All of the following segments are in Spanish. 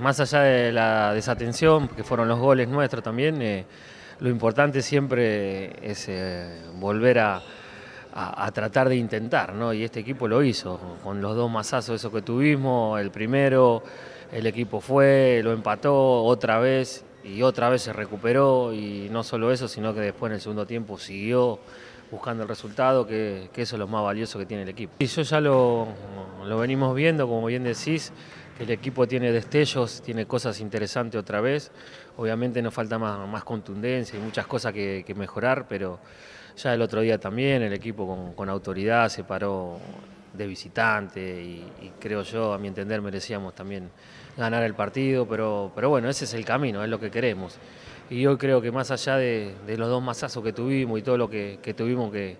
Más allá de la desatención, que fueron los goles nuestros también, eh, lo importante siempre es eh, volver a, tratar de intentar, ¿no? Y este equipo lo hizo, con los dos masazos esos que tuvimos, el primero, el equipo fue, lo empató otra vez y otra vez se recuperó y no solo eso, sino que después en el segundo tiempo siguió buscando el resultado, que, eso es lo más valioso que tiene el equipo. Y eso ya lo, venimos viendo, como bien decís, que el equipo tiene destellos, tiene cosas interesantes otra vez. Obviamente nos falta más, contundencia y muchas cosas que, mejorar, pero ya el otro día también el equipo con autoridad se paró de visitante y, creo yo, a mi entender, merecíamos también ganar el partido, pero, pero bueno, ese es el camino, es lo que queremos. Y yo creo que más allá de, los dos masazos que tuvimos y todo lo que, tuvimos que,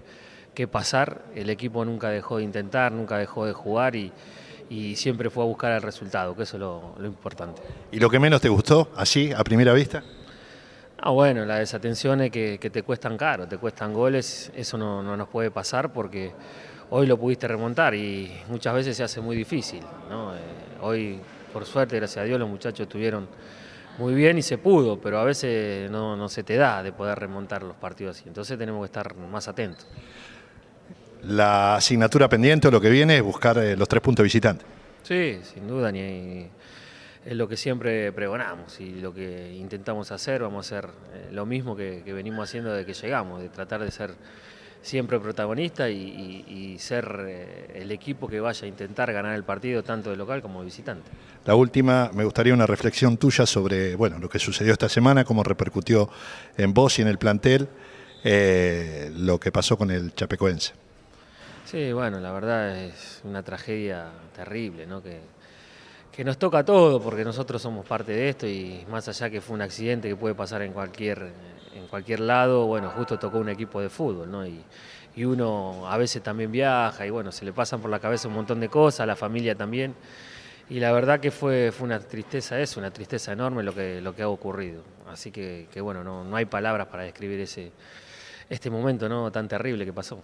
pasar, el equipo nunca dejó de intentar, nunca dejó de jugar y, siempre fue a buscar el resultado, que eso es lo, importante. ¿Y lo que menos te gustó allí, a primera vista? Ah, bueno, las desatención que, que, te cuestan caro, te cuestan goles, eso no, no nos puede pasar porque hoy lo pudiste remontar y muchas veces se hace muy difícil. Eh, hoy, por suerte, gracias a Dios, los muchachos estuvieron muy bien y se pudo, pero a veces no, se te da de poder remontar los partidos así. Entonces tenemos que estar más atentos. La asignatura pendiente o lo que viene es buscar eh, los tres puntos visitantes. Sí, sin duda, ni, es lo que siempre pregonamos y lo que intentamos hacer, vamos a hacer eh, lo mismo que venimos haciendo desde que llegamos, de tratar de ser siempre protagonista y, ser eh, el equipo que vaya a intentar ganar el partido tanto de local como de visitante. La última, me gustaría una reflexión tuya sobre bueno, lo que sucedió esta semana, cómo repercutió en vos y en el plantel eh, lo que pasó con el Chapecoense. Sí, bueno, la verdad es una tragedia terrible, ¿no? Que, que nos toca todo porque nosotros somos parte de esto y más allá que fue un accidente que puede pasar en cualquier eh, en cualquier lado, bueno, justo tocó un equipo de fútbol, ¿no? Y, uno a veces también viaja y bueno, se le pasan por la cabeza un montón de cosas, la familia también. Y la verdad que fue, fue una tristeza eso, una tristeza enorme lo que, lo que ha ocurrido. Así que, bueno, no, no hay palabras para describir ese, este momento ¿no? tan terrible que pasó.